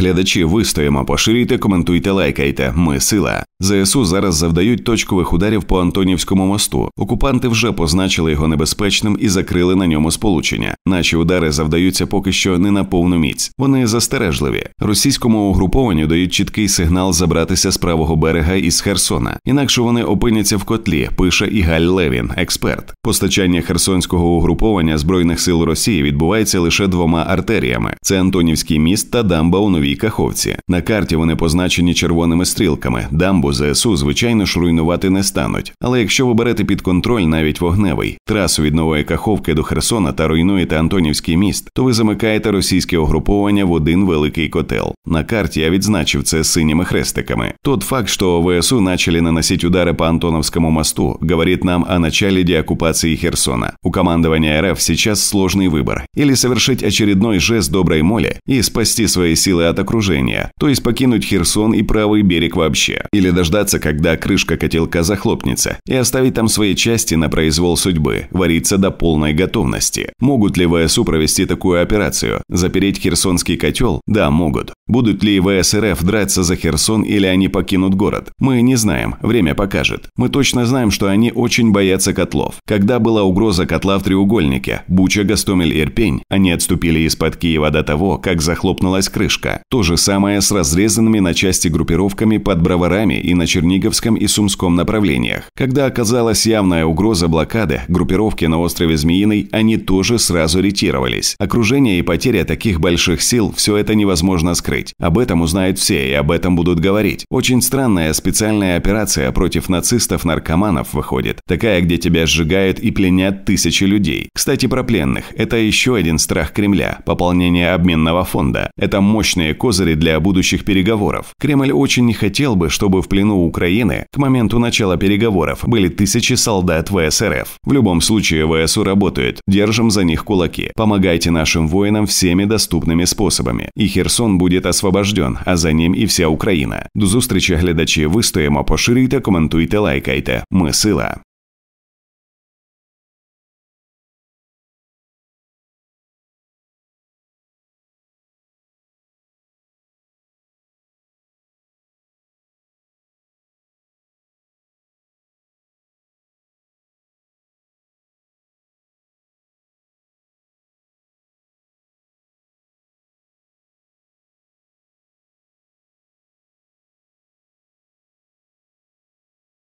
Глядачі, вистоїмо, поширюйте, коментуйте, лайкайте. Ми сила. ЗСУ е зараз завдають точкових ударів по Антонівському мосту. Окупанти вже позначили його небезпечним і закрили на ньому сполучення. Наші удари завдаються поки що не на повну міць. Вони застережливі. Російському угрупованню дають чіткий сигнал забратися з правого берега із Херсона. Інакше вони опиняться в котлі. Пише Ігаль Левін, експерт. Постачання херсонського угруповання збройних сил Росії відбувається лише двома артеріями: це Антонівський міст та дамба у новій новій каховці. На карті вони позначені червоними стрілками. Дамбу ЗСУ, звичайно ж, руйнувати не стануть. Але якщо ви берете під контроль навіть вогневий трасу від нової каховки до Херсона та руйнуєте Антонівський міст, то ви замикаєте російське угруповання в один великий котел. На карті я відзначив це синіми хрестиками. Тот факт, що ВСУ почали наносити удари по Антоновському мосту, говорить нам о началі деоккупации Херсона. У командування РФ сейчас сложний вибор. Или совершить очередной жест доброй молі і спасти свої сили от окружения, то есть покинуть Херсон и правый берег вообще, или дождаться, когда крышка котелка захлопнется, и оставить там свои части на произвол судьбы, вариться до полной готовности. Могут ли ВСУ провести такую операцию? Запереть херсонский котел? Да, могут. Будут ли ВСРФ драться за Херсон или они покинут город? Мы не знаем, время покажет. Мы точно знаем, что они очень боятся котлов. Когда была угроза котла в треугольнике, Буча, Гастомель, Ирпень, они отступили из-под Киева до того, как захлопнулась крышка. То же самое с разрезанными на части группировками под Броварами и на Черниговском и Сумском направлениях. Когда оказалась явная угроза блокады, группировки на острове Змеиной, они тоже сразу ретировались. Окружение и потеря таких больших сил – все это невозможно скрыть. Об этом узнают все и об этом будут говорить. Очень странная специальная операция против нацистов-наркоманов выходит. Такая, где тебя сжигают и пленят тысячи людей. Кстати, про пленных. Это еще один страх Кремля – пополнение обменного фонда. Это мощные козыри для будущих переговоров. Кремль очень не хотел бы, чтобы в плену Украины к моменту начала переговоров были тысячи солдат ВСРФ. В любом случае ВСУ работают, держим за них кулаки. Помогайте нашим воинам всеми доступными способами. И Херсон будет освобожден, а за ним и вся Украина. До зустрічі глядачі вистоїмо, а поширюйте, комментуйте, лайкайте. Мы сила.